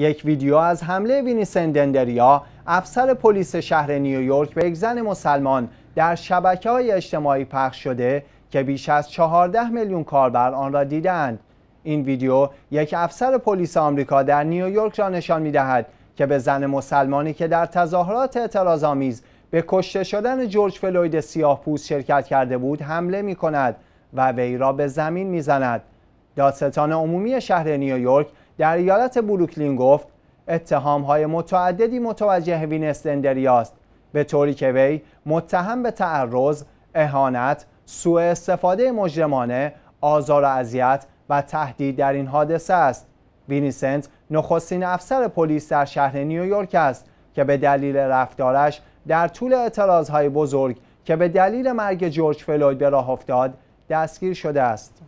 یک ویدیو از حمله وینیسن افسر پلیس شهر نیویورک به یک زن مسلمان در شبکه های اجتماعی پخش شده که بیش از 14 میلیون کاربر آن را دیدند این ویدیو یک افسر پلیس آمریکا در نیویورک را نشان می دهد که به زن مسلمانی که در تظاهرات آمیز به کشته شدن جورج فلوید سیاه پوست شرکت کرده بود حمله می کند و وی را به زمین می زند. دادستان عمومی شهر نیویورک در ایالت بروکلین گفت اتهام های متعددی متوجه وینستندری به طوری که وی متهم به تعرض، اهانت، سوء استفاده مجرمانه، آزار و اذیت و تهدید در این حادثه است. وینیسنت نخستین افسر پلیس در شهر نیویورک است که به دلیل رفتارش در طول های بزرگ که به دلیل مرگ جورج فلوید به راه افتاد دستگیر شده است.